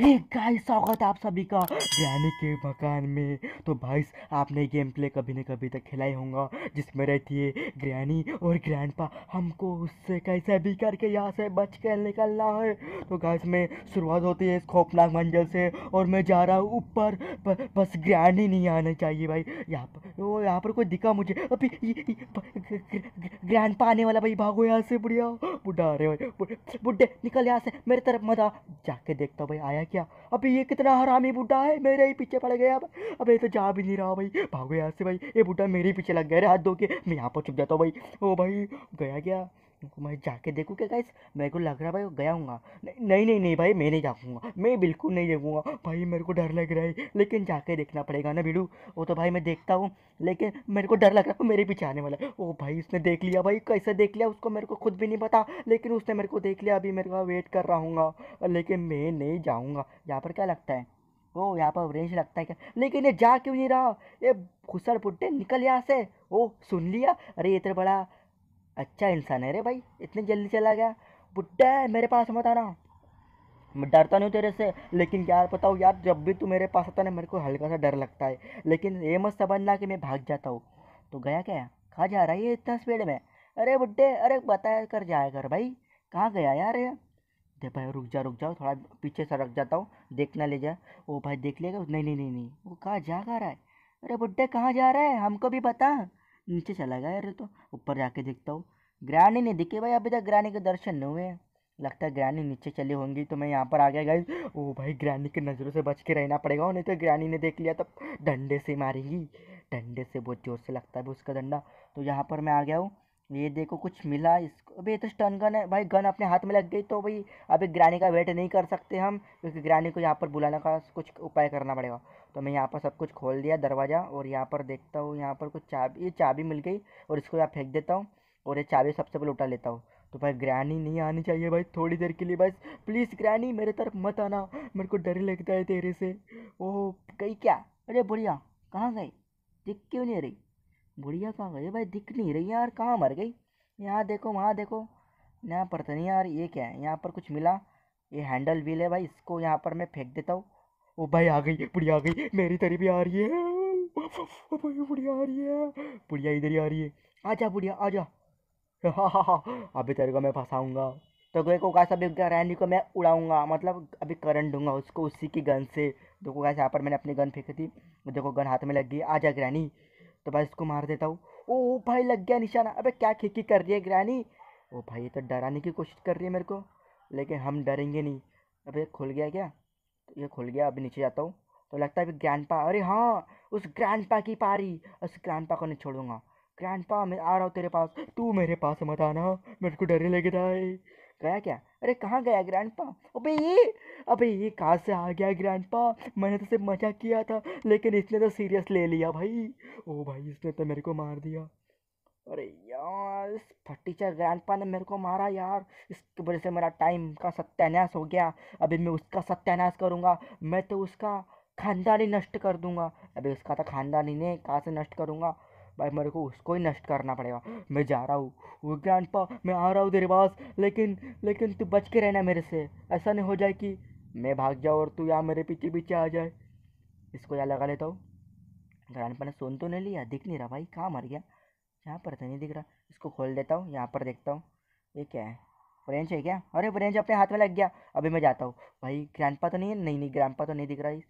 hey guys स्वागत है आप सभी का ज्ञानी के मकान में तो भाई आपने गेम प्ले कभी न कभी तक खेला ही होगा जिसमें रहती है ग्रैनी और ग्रैंडपा हमको उससे कैसे भी करके यहाँ से बच कर निकलना है तो गाइस में शुरुआत होती है इस खौफनाक मंजिल से और मैं जा रहा हूँ ऊपर बस ग्रैनी नहीं आना चाहिए भाई यहाँ पर वो यहाँ पर कोई दिखा मुझे अभी ग्रैंड पा आने वाला भाई भागो यहाँ से बुढ़िया बुढ़ा अरे भाई बुढ़े निकल यहाँ से मेरी तरफ मत आ जाके देखता भाई आया क्या अबे ये कितना हरामी बूढ़ा है मेरे ही पीछे पड़ गया अबे तो जा भी नहीं रहा भाई भागो यहाँ से भाई ये बूढ़ा मेरे ही पीछे लग गया रे हाथ धो के मैं यहाँ पर छुप जाता हूँ भाई ओ भाई गया क्या मैं जाके देखूँ क्या गाइस मेरे को लग रहा भाई गया हूँ नहीं नहीं नहीं भाई मैं नहीं जाऊँगा मैं बिल्कुल नहीं देखूँगा भाई मेरे को डर लग रहा है लेकिन जाके देखना पड़ेगा ना भिडू वो तो भाई मैं देखता हूँ लेकिन मेरे को डर लग रहा है मेरे पीछे आने वाला ओ भाई उसने देख लिया भाई कैसे देख लिया उसको मेरे को खुद भी नहीं पता लेकिन उसने मेरे को देख लिया अभी मेरे को वेट कर रहा हूँ लेकिन मैं नहीं जाऊँगा यहाँ पर क्या लगता है ओ यहाँ पर रेंज लगता है क्या लेकिन ये जा क्यों नहीं रहा ये घुसड़ पुट्टे निकल यहाँ से ओ सुन लिया अरे ये तो बड़ा अच्छा इंसान है रे भाई इतनी जल्दी चला गया बुड्ढा मेरे पास मत आना मैं डरता नहीं हूँ तेरे से लेकिन यार बताओ यार जब भी तू मेरे पास आता ना मेरे को हल्का सा डर लगता है लेकिन ये मत समझना कि मैं भाग जाता हूँ तो गया क्या कहाँ जा रहा है ये इतना स्पीड में अरे बुड्ढे अरे बताया कर जाया कर भाई कहाँ गया यार ये दे भाई रुक जा रुक जाओ थोड़ा पीछे रख जाता हूँ देखना ले जा वो भाई देख लेगा नहीं नहीं नहीं नहीं वो कहाँ जा रहा है अरे बुड्ढे कहाँ जा रहा है हमको भी बता नीचे चला गया अरे तो ऊपर जाके देखता हूँ ग्रानी नहीं दिखे भाई अभी तक ग्रानी के दर्शन नहीं हुए हैं लगता है ग्रानी नीचे चली होंगी तो मैं यहाँ पर आ गया गई ओ भाई ग्रानी की नज़रों से बच के रहना पड़ेगा नहीं तो ग्रानी ने देख लिया तब तो डंडे से मारेगी डंडे से बहुत जोर से लगता है उसका डंडा तो यहाँ पर मैं आ गया हूँ ये देखो कुछ मिला इसको अबे ये तो स्टन गन है भाई गन अपने हाथ में लग गई तो भाई अभी ग्रानी का वेट नहीं कर सकते हम क्योंकि ग्रानी को यहाँ पर बुलाने का कुछ उपाय करना पड़ेगा तो मैं यहाँ पर सब कुछ खोल दिया दरवाज़ा और यहाँ पर देखता हूँ यहाँ पर कुछ चाबी ये चाबी मिल गई और इसको यहाँ फेंक देता हूँ और ये चाबी सबसे पहले उठा लेता हूँ तो भाई ग्रानी नहीं आनी चाहिए भाई थोड़ी देर के लिए बस प्लीज़ ग्रैनी मेरे तरफ मत आना मेरे को डर लगता है तेरे से ओह गई क्या अरे बुढ़िया कहाँ गई दिख क्यों नहीं रही बुढ़िया कहाँ गई भाई दिख नहीं रही यार कहाँ मर गई यहाँ देखो वहाँ देखो यहाँ पर तो नहीं यार ये क्या है यहाँ पर कुछ मिला ये हैंडल व्हील है भाई इसको यहाँ पर मैं फेंक देता हूँ ओ भाई आ गई बुढ़िया आ गई मेरी तरी भी आ रही है भाई बुढ़िया आ रही है बुढ़िया इधर ही आ रही है आ जा बुढ़िया आ जा अभी तेरे को मैं फंसाऊंगा तो गए को कैसे अभी रैनी को मैं उड़ाऊंगा मतलब अभी करंट दूंगा उसको उसी की गन से देखो कैसे यहाँ पर मैंने अपनी गन फेंकी थी देखो गन हाथ में लग गई आ जा रैनी तो भाई इसको मार देता हूँ ओ भाई लग गया निशाना अबे क्या खिकी कर रही है ग्रैनी ओ भाई ये तो डराने की कोशिश कर रही है मेरे को लेकिन हम डरेंगे नहीं अबे खुल गया क्या तो ये खुल गया अभी नीचे जाता हूँ तो लगता है अभी ग्रैंड पा अरे हाँ उस ग्रैंड पा की पारी उस ग्रैंड पा को नहीं छोड़ूंगा ग्रैंड पा मैं आ रहा हूँ तेरे पास तू मेरे पास मत आना मेरे को डर लग रहा है गया क्या अरे कहाँ गया ग्रैंड पा अबे ये अबे ये कहाँ से आ गया ग्रैंड पा मैंने तो सिर्फ मजाक किया था लेकिन इसने तो सीरियस ले लिया भाई ओ भाई इसने तो मेरे को मार दिया अरे यार इस फटीचर ग्रैंड पा ने मेरे को मारा यार इसकी वजह से मेरा टाइम का सत्यानाश हो गया अभी मैं उसका सत्यानाश करूँगा मैं तो उसका खानदानी नष्ट कर दूंगा अभी उसका तो खानदानी नहीं कहाँ से नष्ट करूँगा भाई मेरे को उसको ही नष्ट करना पड़ेगा मैं जा रहा हूँ वो ग्रैंड पा मैं आ रहा हूँ तेरे पास लेकिन लेकिन तू बच के रहना मेरे से ऐसा नहीं हो जाए कि मैं भाग जाऊँ और तू यहाँ मेरे पीछे पीछे आ जाए इसको यहाँ लगा लेता हूँ ग्रैंड ने सुन तो नहीं लिया दिख नहीं रहा भाई कहाँ मर गया यहाँ पर तो नहीं दिख रहा इसको खोल देता हूँ यहाँ पर देखता हूँ ये क्या है ब्रेंच है क्या अरे ब्रेंच अपने हाथ में लग गया अभी मैं जाता हूँ भाई पा तो नहीं है नहीं नहीं पा तो नहीं दिख रहा है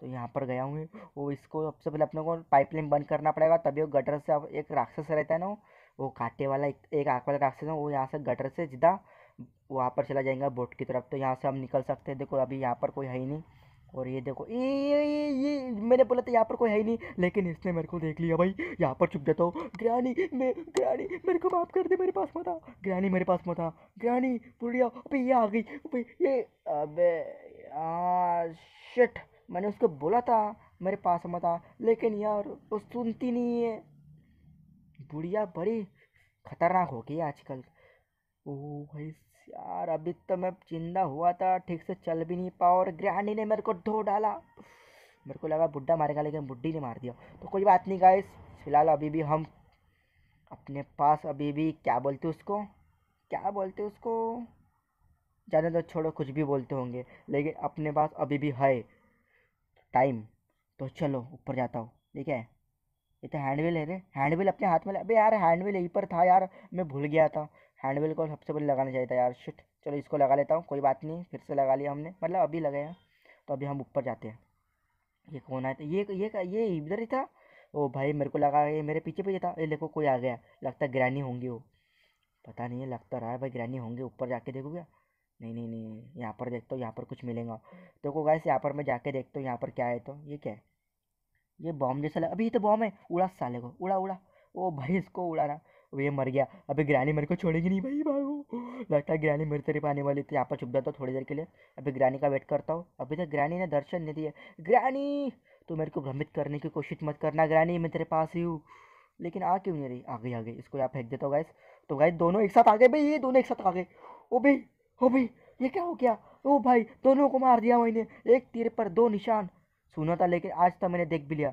तो यहाँ पर गया हूँ वो इसको सबसे पहले अपने को पाइपलाइन बंद करना पड़ेगा तभी वो गटर से अब एक राक्षस रहता है ना वो काटे वाला एक, एक आँख वाला राक्षस है वो यहाँ से गटर से जिदा वहाँ पर चला जाएगा बोट की तरफ तो यहाँ से हम निकल सकते हैं देखो अभी यहाँ पर कोई है ही नहीं और ये देखो ये ये, ये, ये मैंने बोला था यहाँ पर कोई है ही नहीं लेकिन इसने मेरे को देख लिया भाई यहाँ पर छुप जाता हूँ तो, ग्रानी मैं ग्रानी मेरे को माफ़ कर दे मेरे पास मत आ ग्रानी मेरे पास मत आ ग्रानी बुढ़िया अभी ये आ गई अभी ये अबे शिट मैंने उसको बोला था मेरे पास मत आ लेकिन यार वो सुनती नहीं है बुढ़िया बड़ी खतरनाक हो गई आजकल ओ भाई यार अभी तो मैं जिंदा हुआ था ठीक से चल भी नहीं पाओ और ग्रैंडी ने मेरे को धो डाला मेरे को लगा बुढ़ा मारेगा लेकिन बुढ़ी ने मार दिया तो कोई बात नहीं गाइस फिलहाल अभी भी हम अपने पास अभी भी क्या बोलते उसको क्या बोलते उसको जाने तो छोड़ो कुछ भी बोलते होंगे लेकिन अपने पास अभी भी है टाइम तो चलो ऊपर जाता हूँ ठीक है ये तो हैंडविल है रे हैंडविल अपने हाथ में अभी अबे यार हैंडविल यहीं पर था यार मैं भूल गया था हैंडविल को सबसे पहले लगाना चाहिए था यार शिट चलो इसको लगा लेता हूँ कोई बात नहीं फिर से लगा लिया हमने मतलब अभी लगाया तो अभी हम ऊपर जाते हैं ये कौन आया था ये ये ये इधर ही था ओ भाई मेरे को लगा ये मेरे पीछे पीछे था ये देखो कोई आ गया लगता ग्रैनी होंगी वो पता नहीं है लगता रहा है भाई ग्रैनी होंगे ऊपर जाके देखो क्या नहीं नहीं नहीं यहाँ पर देखता हूँ यहाँ पर कुछ मिलेगा देखो तो गाइस यहाँ पर मैं जाके देखता हूँ यहाँ पर क्या है तो ये क्या है ये बॉम्ब जैसा लगा अभी ये तो बॉम्ब है उड़ा साले को उड़ा उड़ा ओ भाई इसको उड़ाना ये मर गया अभी ग्रानी मेरे को छोड़ेगी नहीं भाई भाई लगता है ग्रैनी मेरे तेरे आने वाली थी यहाँ पर छुप जाता हूँ थोड़ी देर के लिए अभी ग्रानी का वेट करता हूँ अभी तक ग्रानी ने दर्शन नहीं दिया ग्रानी तो मेरे को भ्रमित करने की कोशिश मत करना ग्रानी मैं तेरे पास ही हूँ लेकिन आ क्यों नहीं रही आ गई आ गई इसको यहाँ फेंक देता हूँ गाइस तो गाइस दोनों एक साथ आ गए भाई ये दोनों एक साथ आ गए ओ भाई हो भाई ये क्या हो गया ओ भाई दोनों को मार दिया मैंने एक तीर पर दो निशान सुना था तो लेकिन आज तो मैंने देख भी लिया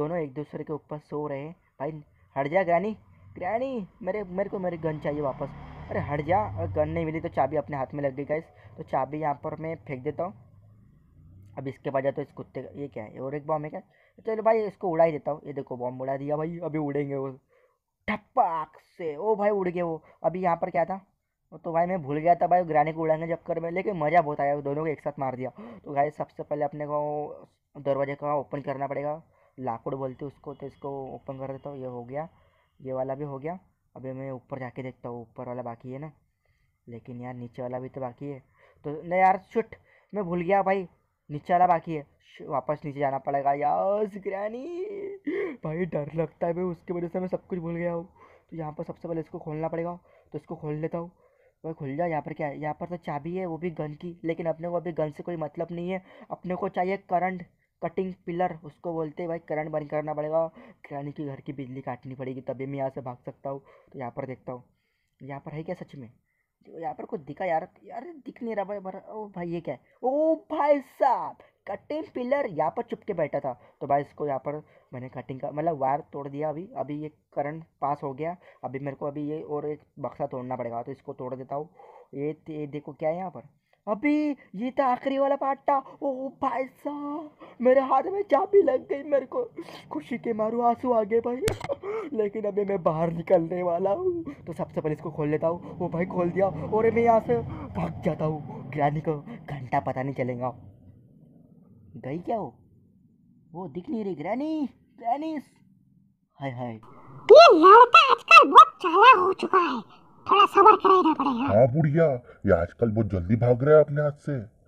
दोनों एक दूसरे के ऊपर सो रहे हैं भाई हट जा ग्रैनी ग्रैनी मेरे मेरे को मेरी गन चाहिए वापस अरे हट जा अगर गन नहीं मिली तो चाबी अपने हाथ में लग गई गाइस तो चाबी यहाँ पर मैं फेंक देता हूँ अब इसके बाद तो इस कुत्ते का ये क्या है और एक बॉम्ब है क्या चलो भाई इसको उड़ा ही देता हूँ ये देखो बॉम्ब उड़ा दिया भाई अभी उड़ेंगे वो ठप्पा से ओ भाई उड़ गए वो अभी यहाँ पर क्या था तो भाई मैं भूल गया था भाई ग्रानी को उड़ाने चक्कर में लेकिन मज़ा बहुत आया दोनों को एक साथ मार दिया तो भाई सबसे पहले अपने को दरवाजे का ओपन करना पड़ेगा लाकुड़ बोलते उसको तो इसको ओपन कर देता हूँ ये हो गया ये वाला भी हो गया अभी मैं ऊपर जाके देखता हूँ ऊपर वाला बाकी है ना लेकिन यार नीचे वाला भी तो बाकी है तो नहीं यार छुट मैं भूल गया भाई नीचे वाला बाकी है वापस नीचे जाना पड़ेगा यार ग्रैनी भाई डर लगता है भाई उसकी वजह से मैं सब कुछ भूल गया हूँ तो यहाँ पर सबसे पहले इसको खोलना पड़ेगा तो इसको खोल लेता हूँ वह खुल जाओ यहाँ पर क्या है यहाँ पर तो चाबी है वो भी गन की लेकिन अपने को अभी गन से कोई मतलब नहीं है अपने को चाहिए करंट कटिंग पिलर उसको बोलते भाई करंट बंद करना पड़ेगा यानी कि घर की बिजली काटनी पड़ेगी तभी मैं यहाँ से भाग सकता हूँ तो यहाँ पर देखता हूँ यहाँ पर है क्या सच में यहाँ पर कुछ दिखा यार यार दिख नहीं रहा भाई ओ भाई ये क्या है ओ भाई साहब कटिंग पिलर यहाँ पर चुप के बैठा था तो भाई इसको यहाँ पर मैंने कटिंग का मतलब वायर तोड़ दिया अभी अभी ये करंट पास हो गया अभी मेरे को अभी ये और एक बक्सा तोड़ना पड़ेगा तो इसको तोड़ देता हूँ ये, ये देखो क्या है यहाँ पर अभी ये था आखिरी वाला पार्ट था ओ भाई साहब मेरे हाथ में चाबी लग गई मेरे को खुशी के मारू आंसू आ गए भाई लेकिन अभी मैं बाहर निकलने वाला हूँ तो सबसे पहले इसको खोल लेता हूँ वो भाई खोल दिया और मैं यहाँ से भाग जाता हूँ ग्रानी को घंटा पता नहीं चलेगा गई क्या वो वो दिख नहीं रही ग्रैनी ग्रैनिस हाय हाय ये लड़का आजकल बहुत चाला हो चुका है थोड़ा सब्र करना पड़ेगा हाँ बुढ़िया ये आजकल बहुत जल्दी भाग रहा है अपने हाथ से